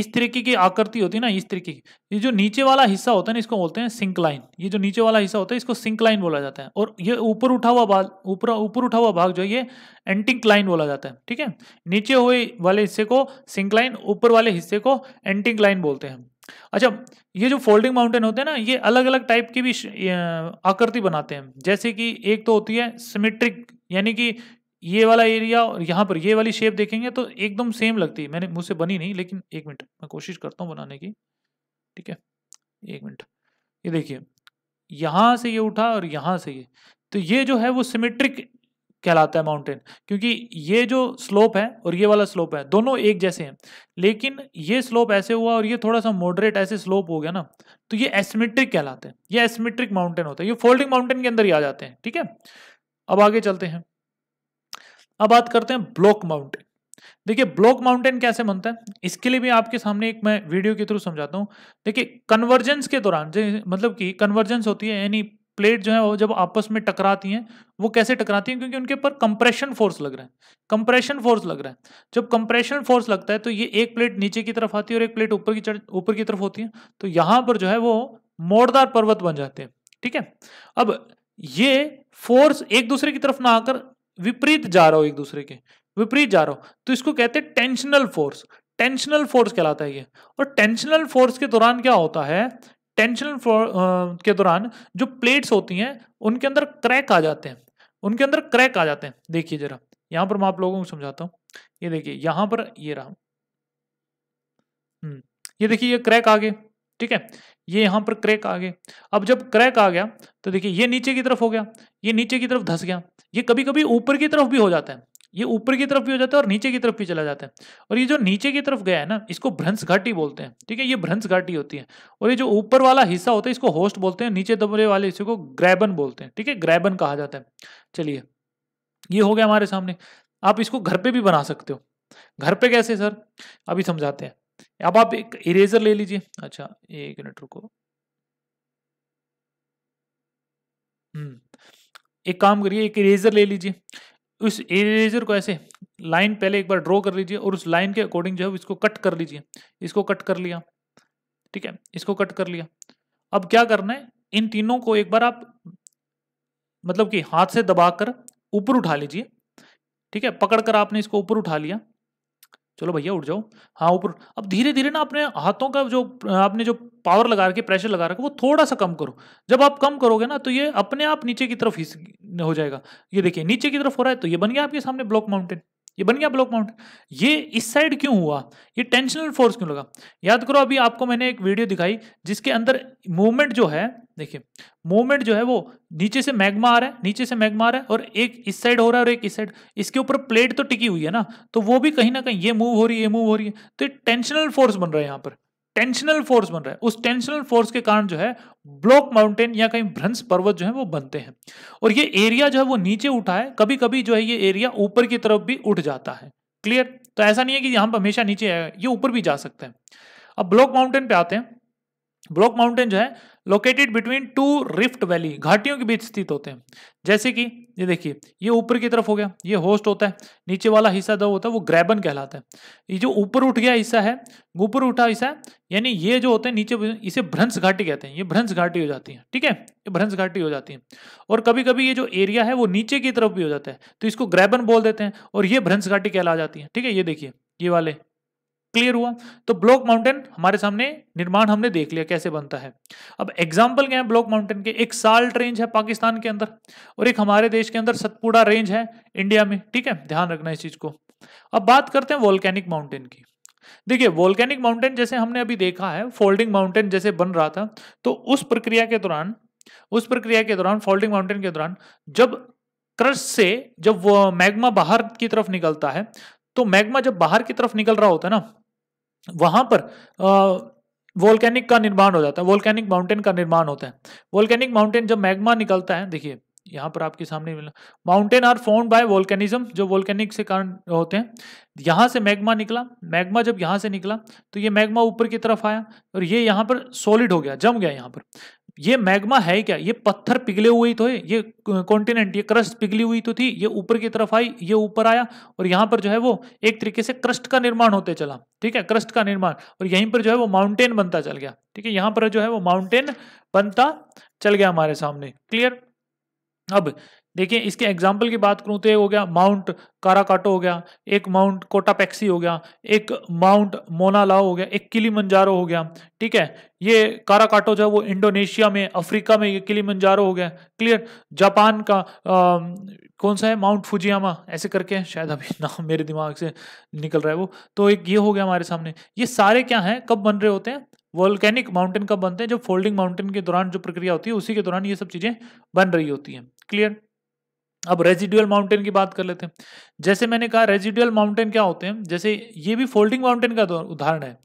इस तरीके की आकृति होती है ना इस तरीके की ये जो नीचे वाला हिस्सा होता है ना इसको बोलते हैं सिंक लाइन ये जो नीचे वाला हिस्सा होता है इसको सिंक लाइन बोला जाता है और ये ऊपर उठा हुआ भाग ऊपर ऊपर उठा हुआ भाग जो है ये एंटिंक लाइन बोला जाता है ठीक है नीचे हुए वाले हिस्से को सिंक लाइन ऊपर वाले हिस्से को एंटिंक लाइन बोलते हैं अच्छा ये जो फोल्डिंग माउंटेन होते हैं ना ये अलग अलग टाइप की भी आकृति बनाते हैं जैसे कि एक तो होती है सिमेट्रिक यानी कि ये वाला एरिया और यहाँ पर ये वाली शेप देखेंगे तो एकदम सेम लगती है मैंने मुझसे बनी नहीं लेकिन एक मिनट मैं कोशिश करता हूँ बनाने की ठीक है एक मिनट ये देखिए यहाँ से ये उठा और यहाँ से ये तो ये जो है वो सिमेट्रिक कहलाता है माउंटेन क्योंकि ये जो स्लोप है और ये वाला स्लोप है दोनों एक जैसे हैं लेकिन ये स्लोप ऐसे हुआ और ये थोड़ा सा मॉडरेट ऐसे स्लोप हो गया ना तो ये एसमेट्रिक कहलाते हैं ये एसमेट्रिक माउंटेन होता है ये फोल्डिंग माउंटेन के अंदर ही आ जाते हैं ठीक है अब आगे चलते हैं अब बात करते हैं ब्लॉक माउंटेन देखिए ब्लॉक माउंटेन कैसे बनता है इसके लिए भी आपके सामने एक मैं वीडियो के थ्रू समझाता हूँ देखिए कन्वर्जेंस के दौरान मतलब कि कन्वर्जेंस होती है यानी प्लेट जो है वो जब आपस में टकराती हैं वो कैसे टकराती हैं क्योंकि उनके ऊपर कंप्रेशन फोर्स लग रहा है कंप्रेशन फोर्स लग रहा है जब कंप्रेशन फोर्स लगता है तो ये एक प्लेट नीचे की तरफ आती है और एक प्लेट ऊपर की ऊपर की तरफ होती है तो यहाँ पर जो है वो मोड़दार पर्वत बन जाते हैं ठीक है अब ये फोर्स एक दूसरे की तरफ ना आकर विपरीत जा रहे हो एक दूसरे के विपरीत जा रहे हो तो इसको कहते हैं टेंशनल फोर्स टेंशनल फोर्स कहलाता है ये और टेंशनल फोर्स के दौरान क्या होता है टेंशनल फोर्स के दौरान जो प्लेट्स होती हैं उनके अंदर क्रैक आ जाते हैं उनके अंदर क्रैक आ जाते हैं देखिए जरा यहाँ पर मैं आप लोगों को समझाता हूँ ये देखिए यहाँ पर ये रहा हम्म, ये देखिए ये क्रैक आ गए ठीक है ये यहाँ पर क्रैक आ गए अब जब क्रैक आ गया तो देखिए ये नीचे की तरफ हो गया ये नीचे की तरफ धस गया ये कभी कभी ऊपर की तरफ भी हो जाता है ये ऊपर की तरफ भी हो जाता है और नीचे की तरफ भी चला जाता है और ये जो नीचे की तरफ गया है ना इसको भ्रंश घाटी बोलते हैं ठीक है ये भ्रंश घाटी होती है और ये जो ऊपर वाला हिस्सा होता है इसको होस्ट बोलते हैं नीचे दबरे वाले हिस्से को ग्रैबन बोलते हैं ठीक है ग्रैबन कहा जाता है चलिए ये हो गया हमारे सामने आप इसको घर पे भी बना सकते हो घर पे कैसे सर अभी समझाते हैं अब आप एक इरेजर ले लीजिए अच्छा एक मिनट रुको हम्म एक काम करिए एक इरेजर ले लीजिए उस इरेजर को ऐसे लाइन पहले एक बार ड्रॉ कर लीजिए और उस लाइन के अकॉर्डिंग जो है इसको कट कर लीजिए इसको कट कर लिया ठीक है इसको कट कर लिया अब क्या करना है इन तीनों को एक बार आप मतलब कि हाथ से दबाकर ऊपर उठा लीजिए ठीक है पकड़कर आपने इसको ऊपर उठा लिया चलो भैया उठ जाओ हाँ ऊपर अब धीरे धीरे ना अपने हाथों का जो आपने जो पावर लगा रखी प्रेशर लगा रखा वो थोड़ा सा कम करो जब आप कम करोगे ना तो ये अपने आप नीचे की तरफ हो जाएगा ये देखिए नीचे की तरफ हो रहा है तो ये बन गया आपके सामने ब्लॉक माउंटेन ये बन गया ब्लॉक माउंट ये इस साइड क्यों हुआ ये टेंशनल फोर्स क्यों लगा याद करो अभी आपको मैंने एक वीडियो दिखाई जिसके अंदर मूवमेंट जो है देखिए मूवमेंट जो है वो नीचे से मैग्मा आ रहा है नीचे से मैग्मा आ रहा है और एक इस साइड हो रहा है और एक इस साइड इसके ऊपर प्लेट तो टिकी हुई है ना तो वो भी कहीं ना कहीं ये मूव हो रही है ये मूव हो रही है तो टेंशनल फोर्स बन रहा है यहाँ पर टेंशनल फोर्स बन रहा है उस टेंशनल फोर्स के कारण जो है ब्लॉक माउंटेन या कहीं भ्रंश पर्वत जो है वो बनते हैं और ये एरिया जो है वो नीचे उठा है कभी कभी जो है ये एरिया ऊपर की तरफ भी उठ जाता है क्लियर तो ऐसा नहीं है कि यहाँ पर हमेशा नीचे आएगा ये ऊपर भी जा सकते हैं अब ब्लॉक माउंटेन पे आते हैं ब्लॉक माउंटेन जो है located between two rift valley घाटियों के बीच स्थित होते हैं जैसे कि ये देखिए ये ऊपर की तरफ हो गया ये होस्ट होता है नीचे वाला हिस्सा जो होता है वो ग्रैबन कहलाता है ये जो ऊपर उठ गया हिस्सा है ऊपर उठा हिस्सा है यानी ये जो होते हैं नीचे इसे भ्रंश घाटी कहते हैं ये भ्रंश घाटी हो जाती है ठीक है ये भ्रंश घाटी हो जाती है और कभी कभी ये जो एरिया है वो नीचे की तरफ भी हो जाता है तो इसको ग्रैबन बोल देते हैं और ये भ्रंश घाटी कहला जाती है ठीक है ये देखिए ये वाले क्लियर हुआ तो ब्लॉक माउंटेन हमारे सामने निर्माण हमने देख लिया कैसे बनता है अब एग्जाम्पल क्या है ब्लॉक माउंटेन के एक साल्ट रेंज है पाकिस्तान के अंदर और एक हमारे देश के अंदर सतपुड़ा रेंज है इंडिया में ठीक है ध्यान रखना इस चीज को अब बात करते हैं वॉल्केनिक माउंटेन की देखिए वॉलकैनिक माउंटेन जैसे हमने अभी देखा है फोल्डिंग माउंटेन जैसे बन रहा था तो उस प्रक्रिया के दौरान उस प्रक्रिया के दौरान फोल्डिंग माउंटेन के दौरान जब क्रश से जब मैग्मा बाहर की तरफ निकलता है तो मैग्मा जब बाहर की तरफ निकल रहा होता है ना वहां पर वोल्केनिक का निर्माण हो जाता है वोल्केनिक माउंटेन का निर्माण होता है वोल्केनिक माउंटेन जब मैग्मा निकलता है देखिए यहाँ पर आपके सामने मिला mountain are formed by volcanism जो वोल्केनिक से कारण होते हैं यहाँ से मैग्मा निकला मैग्मा जब यहाँ से निकला तो ये मैग्मा ऊपर की तरफ आया और ये यहाँ पर सॉलिड हो गया जम गया यहाँ पर ये मैग्मा है क्या ये पत्थर पिघले हुए तो है ये कॉन्टिनेंट ये क्रस्ट पिघली हुई तो थी ये ऊपर की तरफ आई ये ऊपर आया और यहाँ पर जो है वो एक तरीके से क्रस्ट का निर्माण होते चला ठीक है क्रस्ट का निर्माण और यहीं पर जो है वो माउंटेन बनता चल गया ठीक है यहाँ पर जो है वो माउंटेन बनता चल गया हमारे सामने क्लियर अब देखिए इसके एग्जाम्पल की बात करूँ तो ये हो गया माउंट काराकाटो हो गया एक माउंट कोटापैक्सी हो गया एक माउंट मोनालाओ हो गया एक मंजारो हो गया ठीक है ये काराकाटो जो है वो इंडोनेशिया में अफ्रीका में ये मंजारो हो गया क्लियर जापान का आ, कौन सा है माउंट फुजियामा ऐसे करके शायद अभी ना मेरे दिमाग से निकल रहा है वो तो एक ये हो गया हमारे सामने ये सारे क्या हैं कब बन रहे होते हैं वॉलकैनिक माउंटेन कब बनते हैं जब फोल्डिंग माउंटेन के दौरान जो प्रक्रिया होती है उसी के दौरान ये सब चीज़ें बन रही होती हैं क्लियर अब रेजिडुअल माउंटेन की बात कर लेते हैं जैसे मैंने कहा रेजिडुअल माउंटेन क्या होते हैं जैसे ये भी फोल्डिंग माउंटेन का तो उदाहरण है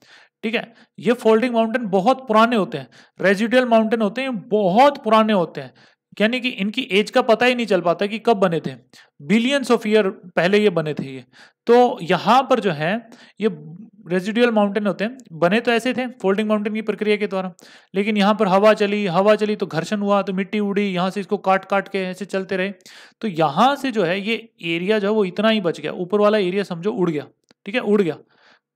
ठीक है ये फोल्डिंग माउंटेन बहुत पुराने होते हैं रेजिडुअल माउंटेन होते हैं बहुत पुराने होते हैं यानी कि इनकी एज का पता ही नहीं चल पाता कि कब बने थे बिलियंस ऑफ ईयर पहले ये बने थे ये तो यहाँ पर जो है ये रेजिडुअल माउंटेन होते हैं बने तो ऐसे थे फोल्डिंग माउंटेन की प्रक्रिया के द्वारा लेकिन यहाँ पर हवा चली हवा चली तो घर्षण हुआ तो मिट्टी उड़ी यहाँ से इसको काट काट के ऐसे चलते रहे तो यहाँ से जो है ये एरिया जो है वो इतना ही बच गया ऊपर वाला एरिया समझो उड़ गया ठीक है उड़ गया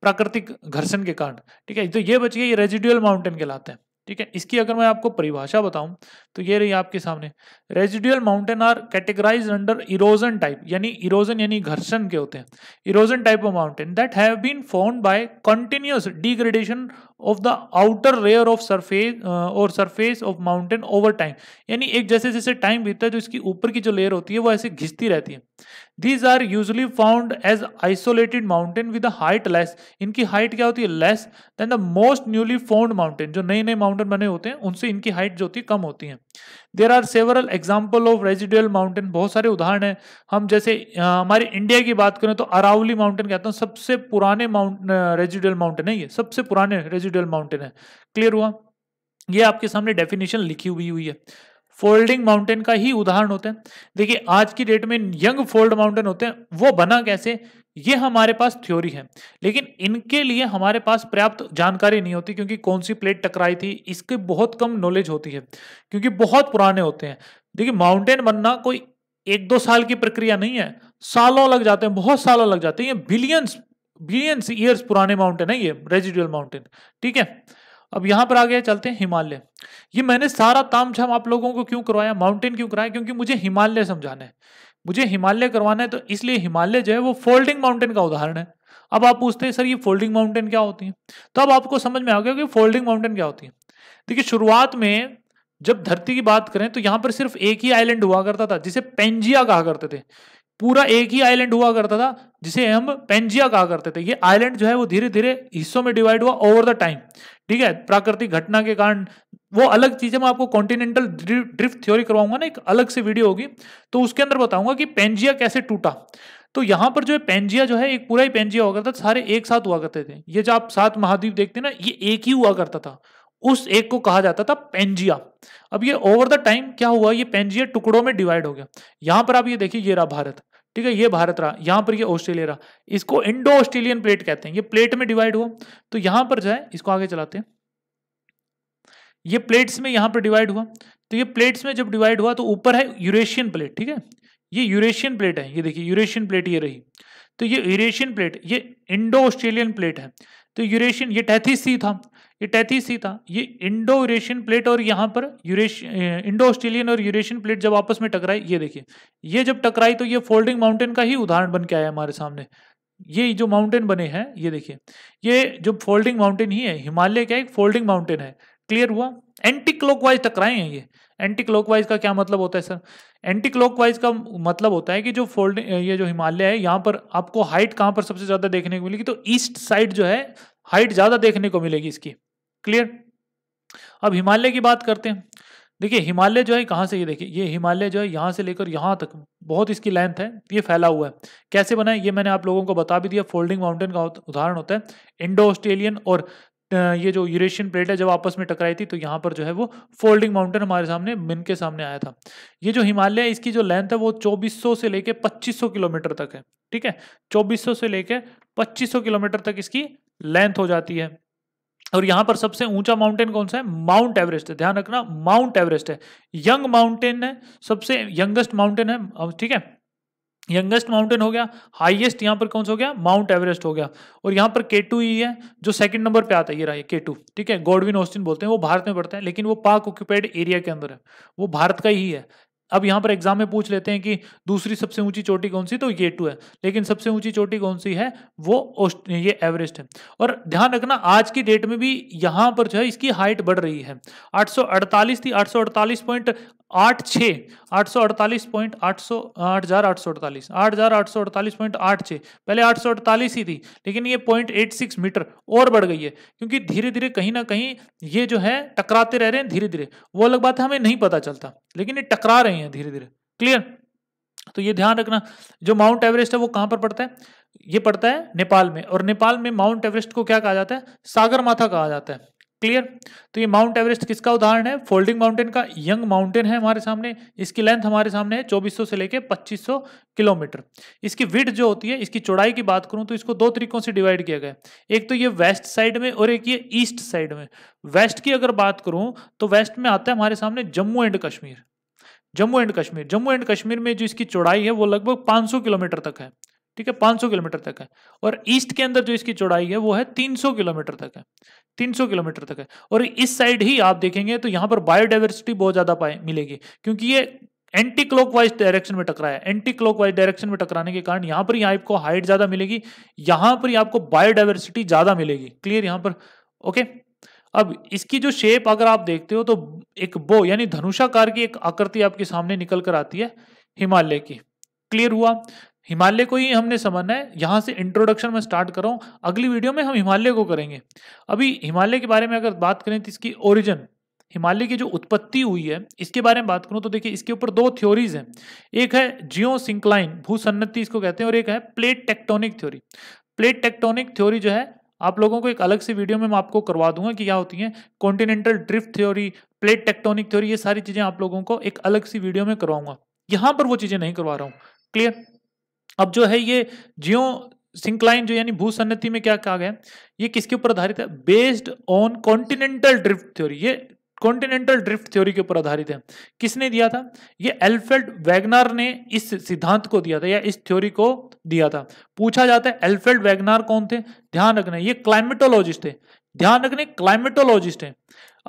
प्राकृतिक घर्षण के कारण ठीक है तो ये बच गया ये रेजिडुअल माउंटेन कहलाते हैं ठीक है इसकी अगर मैं आपको परिभाषा बताऊं तो ये रही आपके सामने residual mountain are categorise under erosion type यानी इरोजन यानी घर्षण के होते हैं erosion type of mountain that have been found by continuous degradation of the outer layer of surface और surface of mountain over time यानी एक जैसे जैसे टाइम बीतता है जो इसकी ऊपर की जो लेयर होती है वो ऐसे घिसती रहती है these are usually found as isolated mountain with height less इनकी हाइट क्या होती है less than the most newly found mountain जो नए नए माउंटेन बने होते हैं उनसे इनकी हाइट जो होती है कम होती है there are several example of residual mountain बहुत सारे उदाहरण हैं हम जैसे हमारे इंडिया की बात करें तो अरावली माउंटेन कहता हूँ सबसे पुराने माउंट रेजिडुअल माउंटेन है ये सबसे पुराने रेजिडुअल माउंटेन है क्लियर हुआ ये आपके सामने डेफिनेशन लिखी हुई हुई है फोल्डिंग माउंटेन का ही उदाहरण होते हैं देखिए आज की डेट में यंग फोल्ड माउंटेन होते हैं वो बना कैसे ये हमारे पास थ्योरी है लेकिन इनके लिए हमारे पास पर्याप्त जानकारी नहीं होती क्योंकि कौन सी प्लेट टकराई थी इसके बहुत कम नॉलेज होती है क्योंकि बहुत पुराने होते हैं देखिए माउंटेन बनना कोई एक दो साल की प्रक्रिया नहीं है सालों लग जाते हैं बहुत सालों लग जाते हैं ये बिलियंस बिलियंस ईयर्स पुराने माउंटेन है ये रेजिडुअल माउंटेन ठीक है अब यहाँ पर आ गया चलते हैं हिमालय ये मैंने सारा ताम आप लोगों को क्यों करवाया माउंटेन क्यों कराया क्योंकि मुझे हिमालय समझाना है मुझे हिमालय करवाना है तो इसलिए हिमालय जो है वो फोल्डिंग माउंटेन का उदाहरण है अब आप पूछते हैं सर ये फोल्डिंग माउंटेन क्या होती है तो अब आपको समझ में आ गया कि फोल्डिंग माउंटेन क्या होती है देखिए शुरुआत में जब धरती की बात करें तो यहाँ पर सिर्फ एक ही आइलैंड हुआ करता था जिसे पेंजिया कहा करते थे पूरा एक ही आइलैंड हुआ करता था जिसे हम पेंजिया कहा करते थे ये आइलैंड जो है वो धीरे धीरे हिस्सों में डिवाइड हुआ ओवर द टाइम ठीक है प्राकृतिक घटना के कारण वो अलग चीज है मैं आपको कॉन्टिनेंटल ड्रिफ्ट थ्योरी करवाऊंगा ना एक अलग से वीडियो होगी तो उसके अंदर बताऊंगा कि पेंजिया कैसे टूटा तो यहाँ पर जो है पेंजिया जो है एक पूरा ही पेंजिया हुआ करता था सारे एक साथ हुआ करते थे ये जो आप सात महाद्वीप देखते हैं ना ये एक ही हुआ करता था उस एक को कहा जाता था पेंजिया अब ये ओवर द टाइम क्या हुआ ये पेंजिया टुकड़ों में डिवाइड हो गया यहाँ पर आप ये देखिए ये रहा भारत ठीक है ये भारत रहा यहाँ पर ये ऑस्ट्रेलिया रहा इसको इंडो ऑस्ट्रेलियन प्लेट कहते हैं ये प्लेट में डिवाइड हुआ तो यहाँ पर जो है इसको आगे चलाते हैं ये प्लेट्स में यहाँ पर डिवाइड हुआ तो ये प्लेट्स में जब डिवाइड हुआ तो ऊपर है यूरेशियन प्लेट ठीक है ये यूरेशियन प्लेट है ये देखिए यूरेशियन प्लेट ये रही तो ये यूरेशियन प्लेट ये इंडो ऑस्ट्रेलियन प्लेट है तो यूरेशियन ये टैथिस सी था ये टैथिस सी था ये इंडो यूरेशियन प्लेट और यहाँ पर यूरेश इंडो ऑस्ट्रेलियन और यूरेशियन प्लेट जब आपस में टकराई ये देखिए ये जब टकराई तो ये फोल्डिंग माउंटेन का ही उदाहरण बन के आया हमारे सामने ये जो माउंटेन बने हैं ये देखिए ये जो फोल्डिंग माउंटेन ही है हिमालय का एक फोल्डिंग माउंटेन है क्लियर हुआ एंटी क्लॉकवाइज टकराए हैं ये एंटी क्लॉकवाइज का क्या मतलब होता है सर एंटी क्लॉकवाइज का मतलब होता है कि जो फोल्ड ये जो हिमालय है यहाँ पर आपको हाइट कहाँ पर सबसे ज़्यादा देखने को मिलेगी तो ईस्ट साइड जो है हाइट ज़्यादा देखने को मिलेगी इसकी क्लियर अब हिमालय की बात करते हैं देखिए हिमालय जो है कहाँ से ये देखिए ये हिमालय जो है यहाँ से लेकर यहाँ तक बहुत इसकी लेंथ है ये फैला हुआ है कैसे बना है ये मैंने आप लोगों को बता भी दिया फोल्डिंग माउंटेन का उदाहरण होता है इंडो ऑस्ट्रेलियन और ये जो यूरेशियन प्लेट है जब आपस में टकराई थी तो यहाँ पर जो है वो फोल्डिंग माउंटेन हमारे सामने मिन के सामने आया था ये जो हिमालय इसकी जो लेंथ है वो 2400 से लेके 2500 किलोमीटर तक है ठीक है 2400 से लेके 2500 किलोमीटर तक इसकी लेंथ हो जाती है और यहाँ पर सबसे ऊंचा माउंटेन कौन सा है माउंट एवरेस्ट है ध्यान रखना माउंट एवरेस्ट है यंग माउंटेन है सबसे यंगेस्ट माउंटेन है ठीक है यंगेस्ट माउंटेन हो गया हाईएस्ट यहाँ पर कौन सा हो गया माउंट एवरेस्ट हो गया और यहाँ पर के टू ही है जो सेकंड नंबर पे आता है ये रहा के टू ठीक है गॉडविन ऑस्टिन बोलते हैं वो भारत में पड़ता है लेकिन वो पाक ऑक्यूपाइड एरिया के अंदर है वो भारत का ही है अब यहाँ पर एग्जाम में पूछ लेते हैं कि दूसरी सबसे ऊंची चोटी कौन सी तो ये टू है लेकिन सबसे ऊंची चोटी कौन सी है वो ये एवरेस्ट है और ध्यान रखना आज की डेट में भी यहाँ पर जो है इसकी हाइट बढ़ रही है 848 थी पॉइंट आठ छः आठ सौ अड़तालीस पॉइंट आठ सौ आठ हज़ार आठ सौ अड़तालीस आठ हज़ार आठ सौ अड़तालीस पॉइंट आठ छः पहले आठ सौ अड़तालीस ही थी लेकिन ये पॉइंट एट सिक्स मीटर और बढ़ गई है क्योंकि धीरे धीरे कहीं ना कहीं ये जो है टकराते रह रहे हैं धीरे धीरे वो अलग बात है हमें नहीं पता चलता लेकिन ये टकरा रहे हैं धीरे धीरे क्लियर तो ये ध्यान रखना जो माउंट एवरेस्ट है वो कहाँ पर पड़ता है ये पड़ता है नेपाल में और नेपाल में माउंट एवरेस्ट को क्या कहा जाता है सागर माथा कहा जाता है क्लियर तो ये माउंट एवरेस्ट किसका उदाहरण है फोल्डिंग माउंटेन का यंग माउंटेन है हमारे सामने इसकी लेंथ हमारे सामने है 2400 से लेके 2500 किलोमीटर इसकी विड जो होती है इसकी चौड़ाई की बात करूं तो इसको दो तरीकों से डिवाइड किया गया एक तो ये वेस्ट साइड में और एक ये ईस्ट साइड में वेस्ट की अगर बात करूं तो वेस्ट में आता है हमारे सामने Jammu and Kashmir Jammu and Kashmir Jammu and Kashmir में जो इसकी चौड़ाई है वो लगभग 500 किलोमीटर तक है ठीक है 500 किलोमीटर तक है और ईस्ट के अंदर जो इसकी चौड़ाई है वो है 300 किलोमीटर तक है 300 किलोमीटर तक है और इस साइड ही आप देखेंगे तो यहाँ पर बायोडाइवर्सिटी बहुत ज़्यादा पाए मिलेगी क्योंकि ये एंटी क्लॉकवाइज डायरेक्शन में टकरा है एंटी क्लॉकवाइज डायरेक्शन में टकराने के कारण यहाँ पर ही आपको हाइट ज़्यादा मिलेगी यहाँ पर ही आपको बायोडाइवर्सिटी ज़्यादा मिलेगी क्लियर यहाँ पर ओके अब इसकी जो शेप अगर आप देखते हो तो एक बो यानी धनुषाकार की एक आकृति आपके सामने निकल कर आती है हिमालय की क्लियर हुआ हिमालय को ही हमने समझना है यहाँ से इंट्रोडक्शन में स्टार्ट हूँ अगली वीडियो में हम हिमालय को करेंगे अभी हिमालय के बारे में अगर बात करें तो इसकी ओरिजिन हिमालय की जो उत्पत्ति हुई है इसके बारे में बात करूँ तो देखिए इसके ऊपर दो थ्योरीज हैं एक है जियो सिंक्लाइन भूसन्नति इसको कहते हैं और एक है plate tectonic theory plate tectonic theory जो है आप लोगों को एक अलग से वीडियो में मैं आपको करवा दूंगा कि क्या होती है continental drift theory plate tectonic theory ये सारी चीज़ें आप लोगों को एक अलग सी वीडियो में करवाऊंगा यहाँ पर वो चीज़ें नहीं करवा रहा हूँ क्लियर अब जो है ये जियो सिंक्लाइन जो यानी भू सन्नति में क्या कहा गया ये किसके ऊपर आधारित है based on continental drift theory ये कॉन्टिनेंटल ड्रिफ्ट थ्योरी के ऊपर आधारित है किसने दिया था ये एल्फेड वैगनार ने इस सिद्धांत को दिया था या इस थ्योरी को दिया था पूछा जाता है एल्फेड वैगनार कौन थे ध्यान रखना ये क्लाइमेटोलॉजिस्ट थे ध्यान रखने क्लाइमेटोलॉजिस्ट है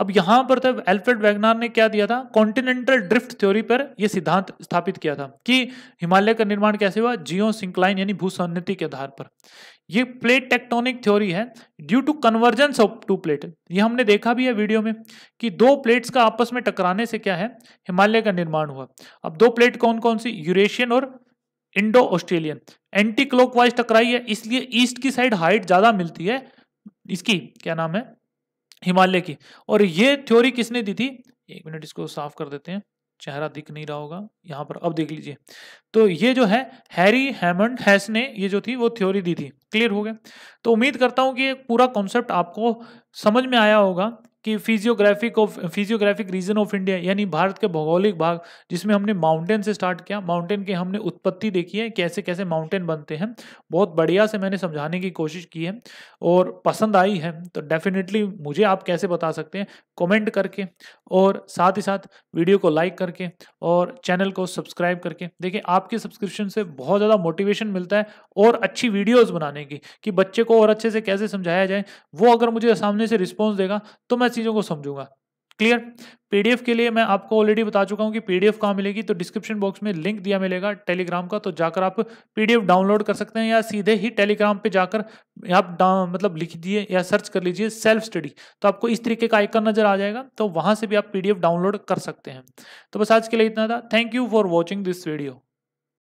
अब यहां पर तब तो एल्फ्रेड वैगनार ने क्या दिया था कॉन्टिनेंटल ड्रिफ्ट थ्योरी पर यह सिद्धांत स्थापित किया था कि हिमालय का निर्माण कैसे हुआ जियो सिंक्लाइन यानी भूसन्नति के आधार पर यह प्लेट टेक्टोनिक थ्योरी है due to convergence of two plate ये हमने देखा भी है वीडियो में कि दो प्लेट्स का आपस में टकराने से क्या है हिमालय का निर्माण हुआ अब दो प्लेट कौन कौन सी यूरेशियन और इंडो ऑस्ट्रेलियन एंटी क्लॉकवाइज टकराई है इसलिए ईस्ट की साइड हाइट ज्यादा मिलती है इसकी क्या नाम है हिमालय की और ये थ्योरी किसने दी थी एक मिनट इसको साफ कर देते हैं चेहरा दिख नहीं रहा होगा यहाँ पर अब देख लीजिए तो ये जो है हैरी हैमंड हैस ने ये जो थी वो थ्योरी दी थी क्लियर हो गया तो उम्मीद करता हूँ कि पूरा कॉन्सेप्ट आपको समझ में आया होगा कि physiographic of physiographic region of India यानी भारत के भौगोलिक भाग जिसमें हमने माउंटेन से स्टार्ट किया माउंटेन की हमने उत्पत्ति देखी है कैसे कैसे माउंटेन बनते हैं बहुत बढ़िया से मैंने समझाने की कोशिश की है और पसंद आई है तो डेफिनेटली मुझे आप कैसे बता सकते हैं कमेंट करके और साथ ही साथ वीडियो को लाइक करके और चैनल को सब्सक्राइब करके देखिए आपके सब्सक्रिप्शन से बहुत ज़्यादा मोटिवेशन मिलता है और अच्छी वीडियोज़ बनाने की कि बच्चे को और अच्छे से कैसे समझाया जाए वो अगर मुझे सामने से रिस्पॉन्स देगा तो मैं चीज़ों को समझूंगा क्लियर पीडीएफ के लिए मैं आपको ऑलरेडी बता चुका हूं कि पीडीएफ कहां मिलेगी तो डिस्क्रिप्शन बॉक्स में लिंक दिया मिलेगा टेलीग्राम का तो जाकर आप पीडीएफ डाउनलोड कर सकते हैं या सीधे ही टेलीग्राम पे जाकर आप मतलब लिख दिए या सर्च कर लीजिए सेल्फ स्टडी तो आपको इस तरीके का आइकन नजर आ जाएगा तो वहां से भी आप पीडीएफ डाउनलोड कर सकते हैं तो बस आज के लिए इतना था thank you for watching this video